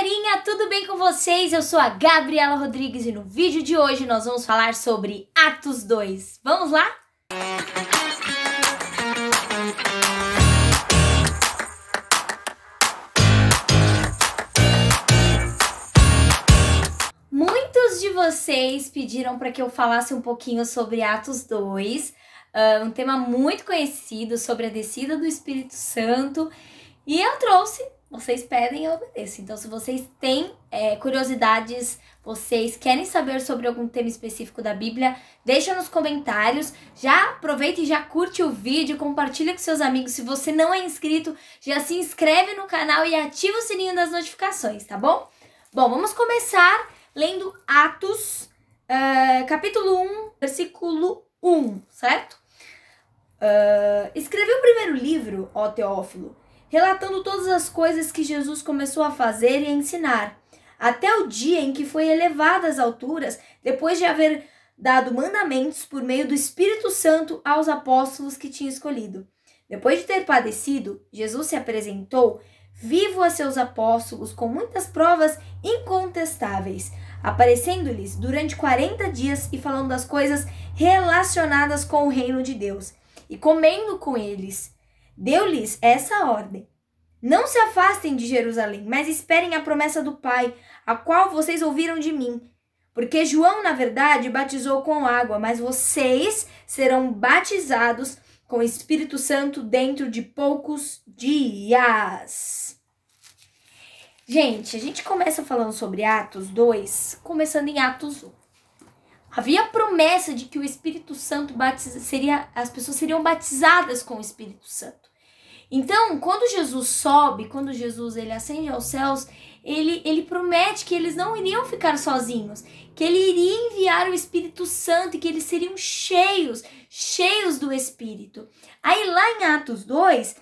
galerinha, tudo bem com vocês? Eu sou a Gabriela Rodrigues e no vídeo de hoje nós vamos falar sobre Atos 2. Vamos lá? Muitos de vocês pediram para que eu falasse um pouquinho sobre Atos 2, ah, um tema muito conhecido sobre a descida do Espírito Santo, e eu trouxe vocês pedem, eu obedeço. Então, se vocês têm é, curiosidades, vocês querem saber sobre algum tema específico da Bíblia, deixa nos comentários. Já aproveita e já curte o vídeo, compartilha com seus amigos. Se você não é inscrito, já se inscreve no canal e ativa o sininho das notificações, tá bom? Bom, vamos começar lendo Atos, uh, capítulo 1, versículo 1, certo? Uh, o primeiro livro, ó Teófilo, relatando todas as coisas que Jesus começou a fazer e a ensinar, até o dia em que foi elevado às alturas, depois de haver dado mandamentos por meio do Espírito Santo aos apóstolos que tinha escolhido. Depois de ter padecido, Jesus se apresentou vivo a seus apóstolos com muitas provas incontestáveis, aparecendo-lhes durante 40 dias e falando das coisas relacionadas com o reino de Deus, e comendo com eles deu-lhes essa ordem: Não se afastem de Jerusalém, mas esperem a promessa do Pai, a qual vocês ouviram de mim. Porque João, na verdade, batizou com água, mas vocês serão batizados com o Espírito Santo dentro de poucos dias. Gente, a gente começa falando sobre Atos 2, começando em Atos 1. Havia promessa de que o Espírito Santo batiza, seria, as pessoas seriam batizadas com o Espírito Santo. Então, quando Jesus sobe, quando Jesus ele ascende aos céus, ele, ele promete que eles não iriam ficar sozinhos, que ele iria enviar o Espírito Santo e que eles seriam cheios, cheios do Espírito. Aí lá em Atos 2,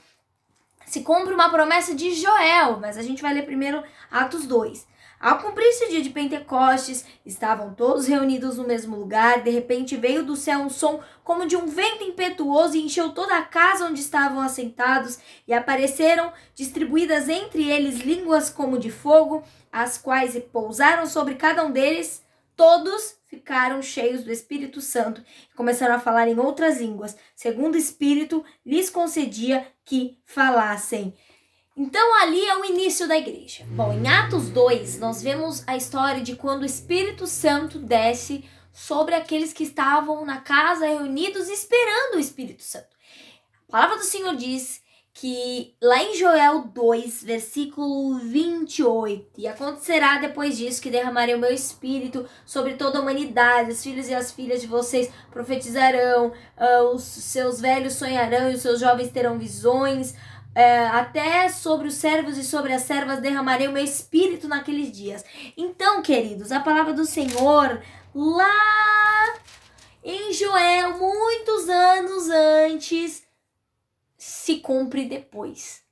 se cumpre uma promessa de Joel, mas a gente vai ler primeiro Atos 2. Ao cumprir-se o dia de Pentecostes, estavam todos reunidos no mesmo lugar. De repente veio do céu um som como de um vento impetuoso e encheu toda a casa onde estavam assentados, e apareceram distribuídas entre eles línguas como de fogo, as quais pousaram sobre cada um deles. Todos ficaram cheios do Espírito Santo e começaram a falar em outras línguas, segundo o Espírito lhes concedia que falassem. Então ali é o início da igreja. Bom, em Atos 2, nós vemos a história de quando o Espírito Santo desce sobre aqueles que estavam na casa reunidos esperando o Espírito Santo. A palavra do Senhor diz que lá em Joel 2, versículo 28, e acontecerá depois disso que derramarei o meu espírito sobre toda a humanidade, os filhos e as filhas de vocês profetizarão, ah, os seus velhos sonharão e os seus jovens terão visões é, até sobre os servos e sobre as servas derramarei o meu espírito naqueles dias. Então, queridos, a palavra do Senhor lá em Joel, muitos anos antes, se cumpre depois.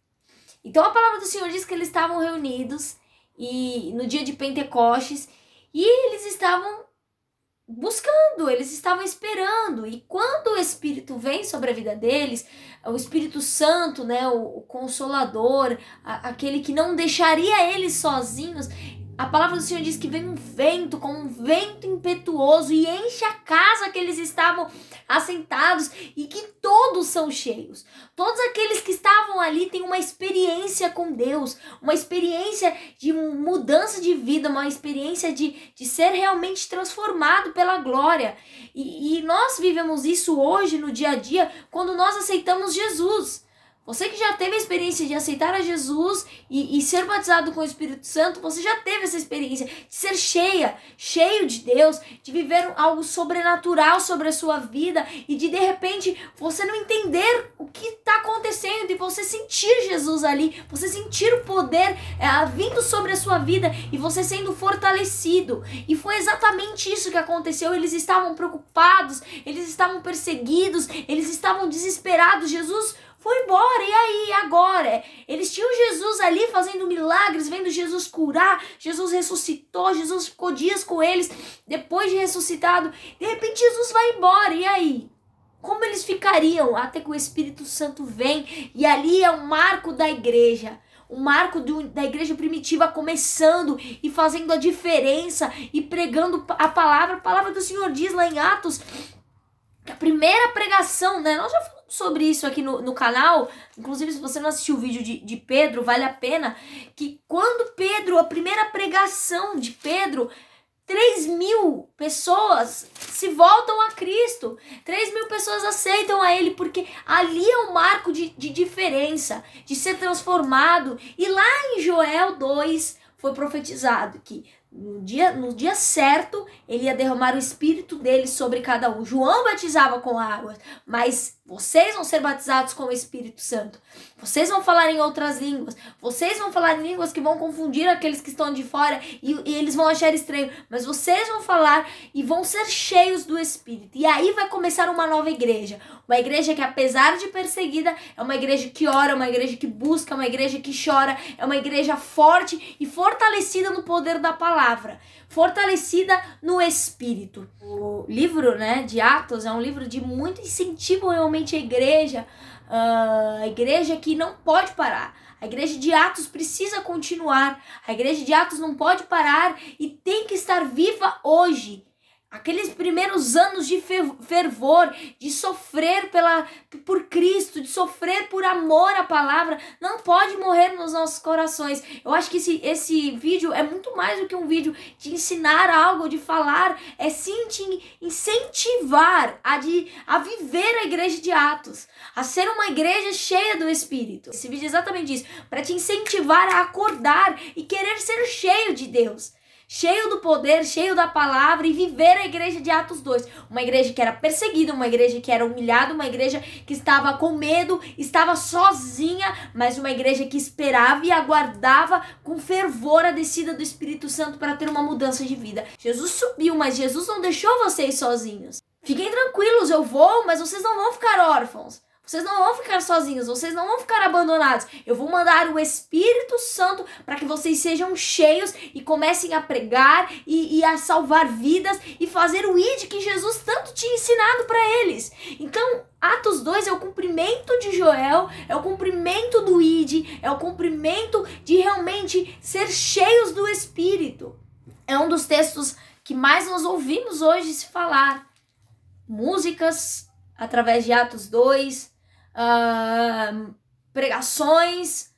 Então a palavra do Senhor diz que eles estavam reunidos e no dia de Pentecostes e eles estavam buscando, eles estavam esperando. E quando o Espírito vem sobre a vida deles, o Espírito Santo, né, o, o Consolador, a, aquele que não deixaria eles sozinhos, a palavra do Senhor diz que vem um vento, como um vento impetuoso, e enche a casa que eles estavam assentados, e que todos são cheios. Todos aqueles que estavam ali têm uma experiência com Deus, uma experiência de mudança de vida, uma experiência de, de ser realmente transformado pela glória. E, e nós vivemos isso hoje, no dia a dia, quando nós aceitamos Jesus. Você que já teve a experiência de aceitar a Jesus e, e, ser batizado com o Espírito Santo, você já teve essa experiência de ser cheia, cheio de Deus, de viver algo sobrenatural sobre a sua vida e de de repente você não entender o que está acontecendo e você sentir Jesus ali, você sentir o poder é, vindo sobre a sua vida e você sendo fortalecido. E foi exatamente isso que aconteceu. Eles estavam preocupados, eles estavam perseguidos, eles estavam desesperados. Jesus foi embora. E aí, agora? Eles tinham Jesus ali fazendo milagres, vendo Jesus curar. Jesus ressuscitou, Jesus ficou dias com eles depois de ressuscitado. De repente, Jesus vai embora. E aí? Como eles ficariam até que o Espírito Santo vem? E ali é o marco da igreja. O marco do, da igreja primitiva começando e fazendo a diferença e pregando a palavra. A palavra do Senhor diz lá em Atos, a primeira pregação, né? Nós já falamos sobre isso aqui no, no canal. Inclusive, se você não assistiu o vídeo de, de Pedro, vale a pena. Que quando Pedro, a primeira pregação de Pedro, 3 mil pessoas se voltam a Cristo. 3 mil pessoas aceitam a Ele, porque ali é o um marco de, de diferença, de ser transformado. E lá em Joel 2 foi profetizado que no dia, no dia certo ele ia derramar o espírito dele sobre cada um. João batizava com água, mas vocês vão ser batizados com o Espírito Santo. Vocês vão falar em outras línguas. Vocês vão falar em línguas que vão confundir aqueles que estão de fora e, e, eles vão achar estranho. Mas vocês vão falar e vão ser cheios do Espírito. E aí vai começar uma nova igreja. Uma igreja que, apesar de perseguida, é uma igreja que ora, uma igreja que busca, uma igreja que chora. É uma igreja forte e fortalecida no poder da palavra. Fortalecida no Espírito. O livro né, de Atos é um livro de muito incentivo e realmente a igreja, uh, a igreja que não pode parar. A igreja de Atos precisa continuar. A igreja de Atos não pode parar e tem que estar viva hoje Aqueles primeiros anos de fervor, de sofrer pela, por Cristo, de sofrer por amor à palavra, não pode morrer nos nossos corações. Eu acho que esse, esse vídeo é muito mais do que um vídeo de ensinar algo, de falar, é sim te incentivar a, de, a viver a igreja de Atos, a ser uma igreja cheia do Espírito. Esse vídeo é exatamente isso, para te incentivar a acordar e querer ser cheio de Deus cheio do poder, cheio da palavra e viver a igreja de Atos 2. Uma igreja que era perseguida, uma igreja que era humilhada, uma igreja que estava com medo, estava sozinha, mas uma igreja que esperava e aguardava com fervor a descida do Espírito Santo para ter uma mudança de vida. Jesus subiu, mas Jesus não deixou vocês sozinhos. Fiquem tranquilos, eu vou, mas vocês não vão ficar órfãos. Vocês não vão ficar sozinhos, vocês não vão ficar abandonados. Eu vou mandar o Espírito Santo para que vocês sejam cheios e comecem a pregar e, e, a salvar vidas e fazer o ID que Jesus tanto tinha ensinado para eles. Então, Atos 2 é o cumprimento de Joel, é o cumprimento do ID, é o cumprimento de realmente ser cheios do Espírito. É um dos textos que mais nós ouvimos hoje se falar. Músicas através de Atos 2, uh, pregações,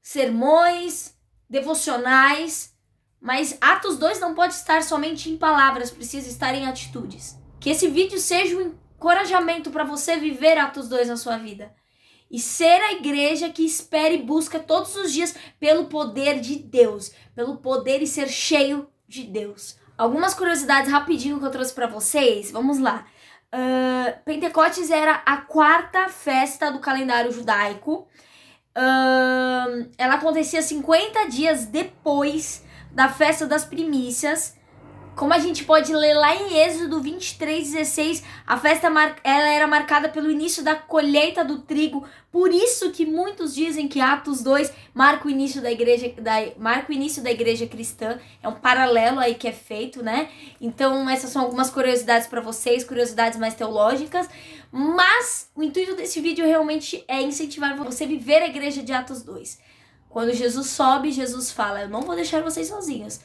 sermões, devocionais, mas Atos 2 não pode estar somente em palavras, precisa estar em atitudes. Que esse vídeo seja um encorajamento para você viver Atos 2 na sua vida e ser a igreja que espera e busca todos os dias pelo poder de Deus, pelo poder e ser cheio de Deus. Algumas curiosidades rapidinho que eu trouxe para vocês. Vamos lá. Uh, ah, Pentecostes era a quarta festa do calendário judaico. Uh, ela acontecia 50 dias depois da festa das primícias, como a gente pode ler lá em Êxodo 23:16, a festa ela era marcada pelo início da colheita do trigo. Por isso que muitos dizem que Atos 2 marca o início da igreja da, marca o início da igreja cristã. É um paralelo aí que é feito, né? Então, essas são algumas curiosidades para vocês, curiosidades mais teológicas, mas o intuito desse vídeo realmente é incentivar você a viver a igreja de Atos 2. Quando Jesus sobe, Jesus fala: "Eu não vou deixar vocês sozinhos"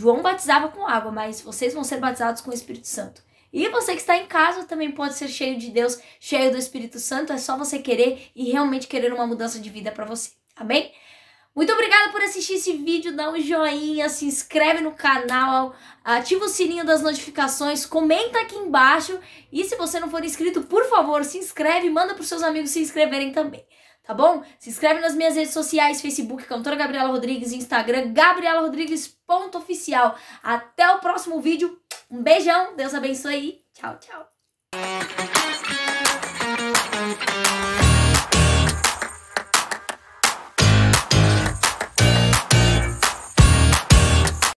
João batizava com água, mas vocês vão ser batizados com o Espírito Santo. E você que está em casa também pode ser cheio de Deus, cheio do Espírito Santo. É só você querer e realmente querer uma mudança de vida para você. Amém? muito obrigada por assistir esse vídeo, dá um joinha, se inscreve no canal, ativa o sininho das notificações, comenta aqui embaixo e se você não for inscrito, por favor, se inscreve, manda para os seus amigos se inscreverem também tá bom? Se inscreve nas minhas redes sociais, Facebook, Cantora Gabriela Rodrigues, Instagram, gabrielarodrigues.oficial. oficial. Até o próximo vídeo. Um beijão, Deus abençoe e tchau, tchau.